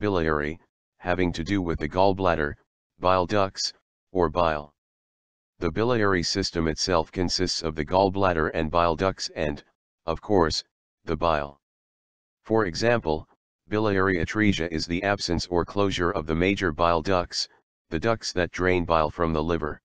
biliary, having to do with the gallbladder, bile ducts, or bile. The biliary system itself consists of the gallbladder and bile ducts and, of course, the bile. For example, biliary atresia is the absence or closure of the major bile ducts, the ducts that drain bile from the liver.